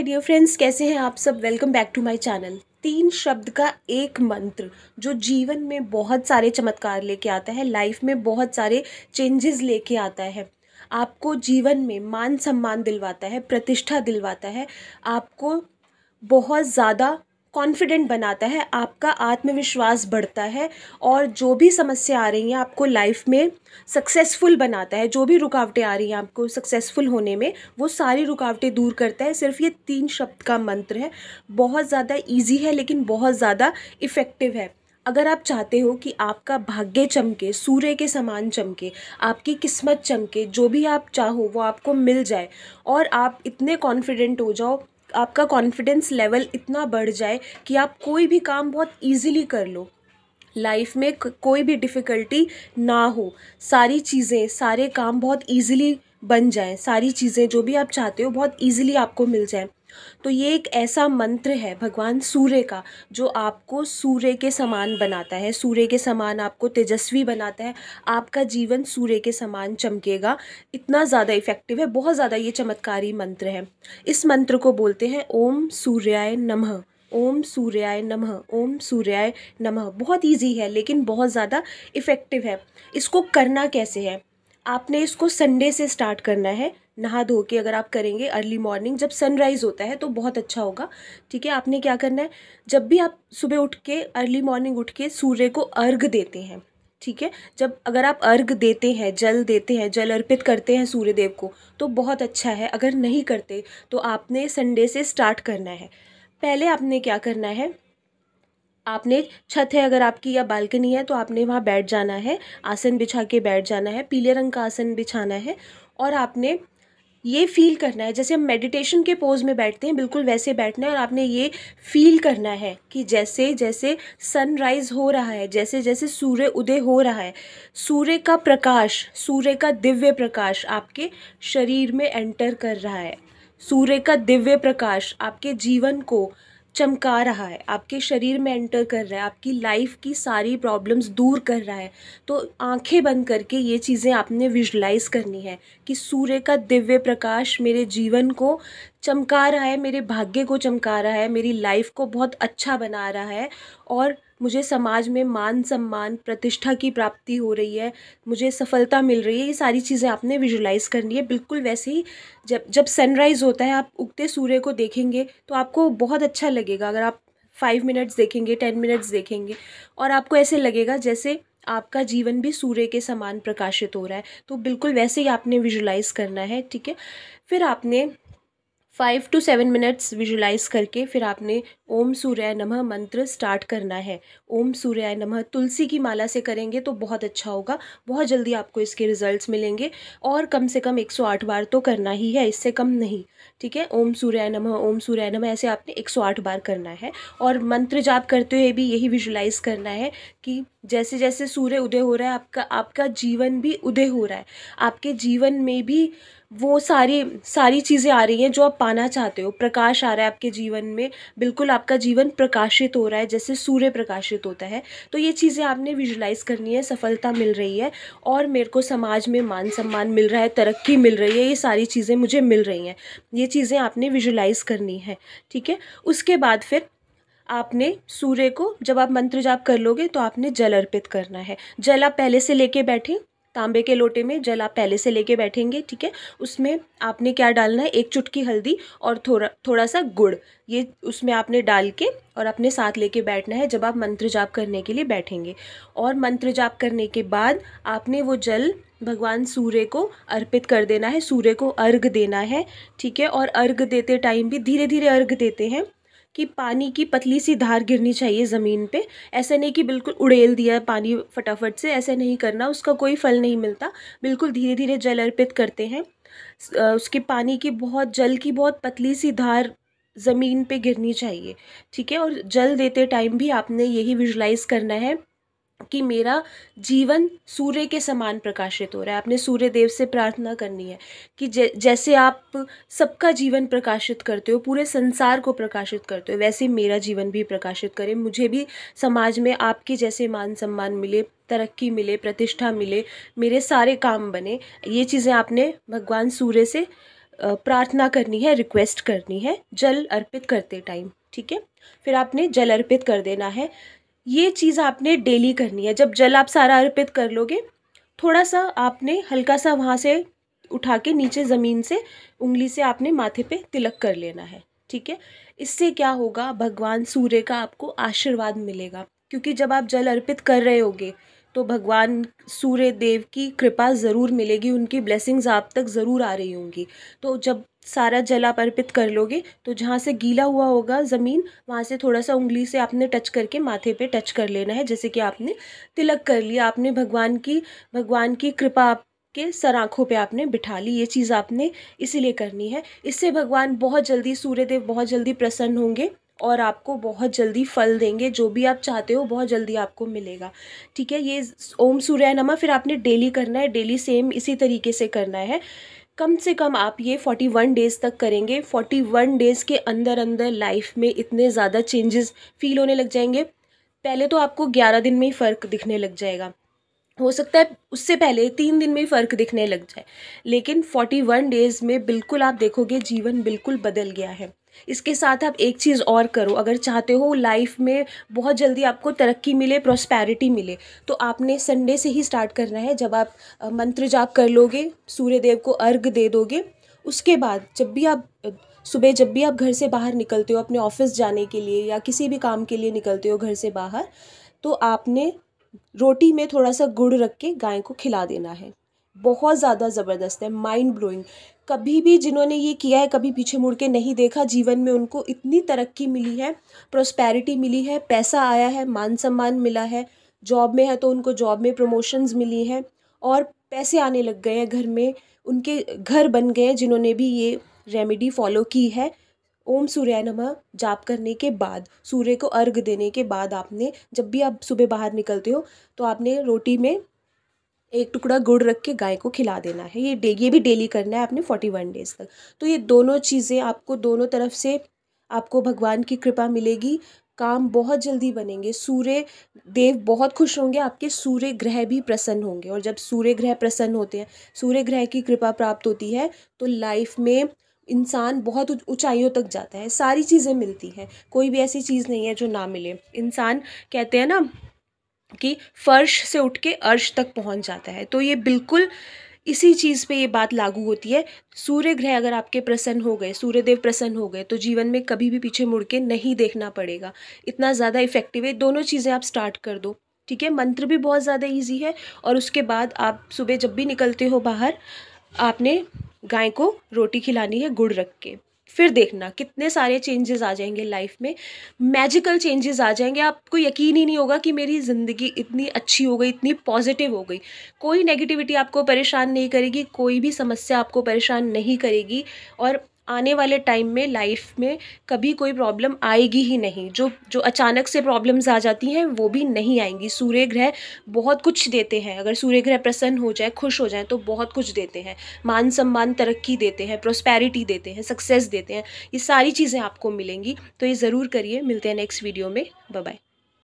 hi dear friends कैसे हैं आप सब welcome back to my channel तीन शब्द का एक मंत्र जो जीवन में बहुत सारे चमत्कार लेके आता है लाइफ में बहुत सारे चेंजेस लेके आता है आपको जीवन में मान सम्मान दिलवाता है प्रतिष्ठा दिलवाता है आपको बहुत ज़्यादा कॉन्फिडेंट बनाता है आपका आत्मविश्वास बढ़ता है और जो भी समस्या आ रही हैं आपको लाइफ में सक्सेसफुल बनाता है जो भी रुकावटें आ रही हैं आपको सक्सेसफुल होने में वो सारी रुकावटें दूर करता है सिर्फ ये तीन शब्द का मंत्र है बहुत ज़्यादा ईजी है लेकिन बहुत ज़्यादा इफ़ेक्टिव है अगर आप चाहते हो कि आपका भाग्य चमके सूर्य के समान चमके आपकी किस्मत चमके जो भी आप चाहो वो आपको मिल जाए और आप इतने कॉन्फिडेंट हो जाओ आपका कॉन्फिडेंस लेवल इतना बढ़ जाए कि आप कोई भी काम बहुत ईजिली कर लो लाइफ में कोई भी डिफ़िकल्टी ना हो सारी चीज़ें सारे काम बहुत ईजिली बन जाएँ सारी चीज़ें जो भी आप चाहते हो बहुत ईजिली आपको मिल जाएँ तो ये एक ऐसा मंत्र है भगवान सूर्य का जो आपको सूर्य के समान बनाता है सूर्य के समान आपको तेजस्वी बनाता है आपका जीवन सूर्य के समान चमकेगा इतना ज़्यादा इफ़ेक्टिव है बहुत ज़्यादा ये चमत्कारी मंत्र है इस मंत्र को बोलते हैं ओम सूर्याय नमः ओम सूर्याय नमः ओम सूर्याय नमः बहुत इजी है लेकिन बहुत ज़्यादा इफ़ेक्टिव है इसको करना कैसे है आपने इसको संडे से स्टार्ट करना है नहा धो के अगर आप करेंगे अर्ली मॉर्निंग जब सनराइज़ होता है तो बहुत अच्छा होगा ठीक है आपने क्या करना है जब भी आप सुबह उठ के अर्ली मॉर्निंग उठ के सूर्य को अर्घ देते हैं ठीक है जब अगर आप अर्घ देते हैं जल देते हैं जल अर्पित करते हैं सूर्य देव को तो बहुत अच्छा है अगर नहीं करते तो आपने संडे से स्टार्ट करना है पहले आपने क्या करना है आपने छत है अगर आपकी या बालकनी है तो आपने वहाँ बैठ जाना है आसन बिछा के बैठ जाना है पीले रंग का आसन बिछाना है और आपने ये फील करना है जैसे हम मेडिटेशन के पोज में बैठते हैं बिल्कुल वैसे बैठना है और आपने ये फील करना है कि जैसे जैसे सनराइज़ हो रहा है जैसे जैसे सूर्य उदय हो रहा है सूर्य का प्रकाश सूर्य का दिव्य प्रकाश आपके शरीर में एंटर कर रहा है सूर्य का दिव्य प्रकाश आपके जीवन को चमका रहा है आपके शरीर में एंटर कर रहा है आपकी लाइफ की सारी प्रॉब्लम्स दूर कर रहा है तो आंखें बंद करके ये चीज़ें आपने विजुलाइज करनी है कि सूर्य का दिव्य प्रकाश मेरे जीवन को चमका रहा है मेरे भाग्य को चमका रहा है मेरी लाइफ को बहुत अच्छा बना रहा है और मुझे समाज में मान सम्मान प्रतिष्ठा की प्राप्ति हो रही है मुझे सफलता मिल रही है ये सारी चीज़ें आपने विजुलाइज़ करनी है बिल्कुल वैसे ही जब जब सनराइज़ होता है आप उगते सूर्य को देखेंगे तो आपको बहुत अच्छा लगेगा अगर आप फाइव मिनट्स देखेंगे टेन मिनट्स देखेंगे और आपको ऐसे लगेगा जैसे आपका जीवन भी सूर्य के समान प्रकाशित हो रहा है तो बिल्कुल वैसे ही आपने विजुलाइज़ करना है ठीक है फिर आपने five to seven minutes visualise करके फिर आपने ओम सूर्याय नमः मंत्र स्टार्ट करना है ओम सूर्याय नमः तुलसी की माला से करेंगे तो बहुत अच्छा होगा बहुत जल्दी आपको इसके रिजल्ट्स मिलेंगे और कम से कम 108 बार तो करना ही है इससे कम नहीं ठीक है ओम सूर्याय नमः ओम सूर्याय नमः ऐसे आपने 108 बार करना है और मंत्र जाप करते हुए भी यही विजुलाइज करना है कि जैसे जैसे सूर्य उदय हो रहा है आपका आपका जीवन भी उदय हो रहा है आपके जीवन में भी वो सारी सारी चीज़ें आ रही हैं जो आप पाना चाहते हो प्रकाश आ रहा है आपके जीवन में बिल्कुल आप आपका जीवन प्रकाशित हो रहा है जैसे सूर्य प्रकाशित होता है तो ये चीज़ें आपने विजुलाइज़ करनी है सफलता मिल रही है और मेरे को समाज में मान सम्मान मिल रहा है तरक्की मिल रही है ये सारी चीज़ें मुझे मिल रही हैं ये चीज़ें आपने विजुलाइज़ करनी है ठीक है उसके बाद फिर आपने सूर्य को जब आप मंत्र जाप कर लोगे तो आपने जल अर्पित करना है जल आप पहले से लेके बैठें तांबे के लोटे में जल आप पहले से लेके बैठेंगे ठीक है उसमें आपने क्या डालना है एक चुटकी हल्दी और थोड़ा थोड़ा सा गुड़ ये उसमें आपने डाल के और अपने साथ लेके बैठना है जब आप मंत्र जाप करने के लिए बैठेंगे और मंत्र जाप करने के बाद आपने वो जल भगवान सूर्य को अर्पित कर देना है सूर्य को अर्घ देना है ठीक है और अर्घ देते टाइम भी धीरे धीरे अर्घ देते हैं कि पानी की पतली सी धार गिरनी चाहिए ज़मीन पे ऐसा नहीं कि बिल्कुल उड़ेल दिया पानी फटाफट से ऐसा नहीं करना उसका कोई फल नहीं मिलता बिल्कुल धीरे धीरे जल अर्पित करते हैं उसके पानी की बहुत जल की बहुत पतली सी धार ज़मीन पे गिरनी चाहिए ठीक है और जल देते टाइम भी आपने यही विजुलाइज़ करना है कि मेरा जीवन सूर्य के समान प्रकाशित हो रहा है आपने सूर्य देव से प्रार्थना करनी है कि जैसे आप सबका जीवन प्रकाशित करते हो पूरे संसार को प्रकाशित करते हो वैसे मेरा जीवन भी प्रकाशित करें मुझे भी समाज में आपके जैसे मान सम्मान मिले तरक्की मिले प्रतिष्ठा मिले मेरे सारे काम बने ये चीज़ें आपने भगवान सूर्य से प्रार्थना करनी है रिक्वेस्ट करनी है जल अर्पित करते टाइम ठीक है फिर आपने जल अर्पित कर देना है ये चीज़ आपने डेली करनी है जब जल आप सारा अर्पित कर लोगे थोड़ा सा आपने हल्का सा वहाँ से उठा के नीचे ज़मीन से उंगली से आपने माथे पे तिलक कर लेना है ठीक है इससे क्या होगा भगवान सूर्य का आपको आशीर्वाद मिलेगा क्योंकि जब आप जल अर्पित कर रहे होगे तो भगवान सूर्य देव की कृपा ज़रूर मिलेगी उनकी ब्लेसिंग्स आप तक ज़रूर आ रही होंगी तो जब सारा जल आप अर्पित कर लोगे तो जहाँ से गीला हुआ होगा ज़मीन वहाँ से थोड़ा सा उंगली से आपने टच करके माथे पे टच कर लेना है जैसे कि आपने तिलक कर लिया आपने भगवान की भगवान की कृपा आपके सर आँखों पर आपने बिठा ली ये चीज़ आपने इसीलिए करनी है इससे भगवान बहुत जल्दी सूर्यदेव बहुत जल्दी प्रसन्न होंगे और आपको बहुत जल्दी फल देंगे जो भी आप चाहते हो बहुत जल्दी आपको मिलेगा ठीक है ये ओम सूर्य नमः फिर आपने डेली करना है डेली सेम इसी तरीके से करना है कम से कम आप ये 41 डेज़ तक करेंगे 41 डेज़ के अंदर अंदर लाइफ में इतने ज़्यादा चेंजेस फील होने लग जाएंगे पहले तो आपको 11 दिन में ही फ़र्क दिखने लग जाएगा हो सकता है उससे पहले तीन दिन में फ़र्क दिखने लग जाए लेकिन 41 डेज़ में बिल्कुल आप देखोगे जीवन बिल्कुल बदल गया है इसके साथ आप एक चीज़ और करो अगर चाहते हो लाइफ में बहुत जल्दी आपको तरक्की मिले प्रॉस्पैरिटी मिले तो आपने संडे से ही स्टार्ट करना है जब आप मंत्र जाप कर लोगे सूर्यदेव को अर्घ दे दोगे उसके बाद जब भी आप सुबह जब भी आप घर से बाहर निकलते हो अपने ऑफिस जाने के लिए या किसी भी काम के लिए निकलते हो घर से बाहर तो आपने रोटी में थोड़ा सा गुड़ रख के गाय को खिला देना है बहुत ज़्यादा ज़बरदस्त है माइंड ब्लोइंग कभी भी जिन्होंने ये किया है कभी पीछे मुड़ के नहीं देखा जीवन में उनको इतनी तरक्की मिली है प्रोस्पैरिटी मिली है पैसा आया है मान सम्मान मिला है जॉब में है तो उनको जॉब में प्रमोशंस मिली हैं और पैसे आने लग गए हैं घर में उनके घर बन गए हैं जिन्होंने भी ये रेमेडी फॉलो की है ओम सूर्य नमः जाप करने के बाद सूर्य को अर्घ देने के बाद आपने जब भी आप सुबह बाहर निकलते हो तो आपने रोटी में एक टुकड़ा गुड़ रख के गाय को खिला देना है ये डे ये भी डेली करना है आपने फोर्टी वन डेज़ तक तो ये दोनों चीज़ें आपको दोनों तरफ से आपको भगवान की कृपा मिलेगी काम बहुत जल्दी बनेंगे सूर्य देव बहुत खुश होंगे आपके सूर्य ग्रह भी प्रसन्न होंगे और जब सूर्य ग्रह प्रसन्न होते हैं सूर्य ग्रह की कृपा प्राप्त होती है तो लाइफ में इंसान बहुत ऊंचाइयों तक जाता है सारी चीज़ें मिलती हैं कोई भी ऐसी चीज़ नहीं है जो ना मिले इंसान कहते हैं ना कि फर्श से उठ के अर्श तक पहुंच जाता है तो ये बिल्कुल इसी चीज़ पे ये बात लागू होती है सूर्य ग्रह अगर आपके प्रसन्न हो गए सूर्य देव प्रसन्न हो गए तो जीवन में कभी भी पीछे मुड़ के नहीं देखना पड़ेगा इतना ज़्यादा इफेक्टिव है दोनों चीज़ें आप स्टार्ट कर दो ठीक है मंत्र भी बहुत ज़्यादा ईजी है और उसके बाद आप सुबह जब भी निकलते हो बाहर आपने गाय को रोटी खिलानी है गुड़ रख के फिर देखना कितने सारे चेंजेस आ जाएंगे लाइफ में मैजिकल चेंजेस आ जाएंगे आपको यकीन ही नहीं होगा कि मेरी ज़िंदगी इतनी अच्छी हो गई इतनी पॉजिटिव हो गई कोई नेगेटिविटी आपको परेशान नहीं करेगी कोई भी समस्या आपको परेशान नहीं करेगी और आने वाले टाइम में लाइफ में कभी कोई प्रॉब्लम आएगी ही नहीं जो जो अचानक से प्रॉब्लम्स आ जाती हैं वो भी नहीं आएंगी सूर्य ग्रह बहुत कुछ देते हैं अगर सूर्य ग्रह प्रसन्न हो जाए खुश हो जाए तो बहुत कुछ देते हैं मान सम्मान तरक्की देते हैं प्रोस्पैरिटी देते हैं सक्सेस देते हैं ये सारी चीज़ें आपको मिलेंगी तो ये ज़रूर करिए मिलते हैं नेक्स्ट वीडियो में बाय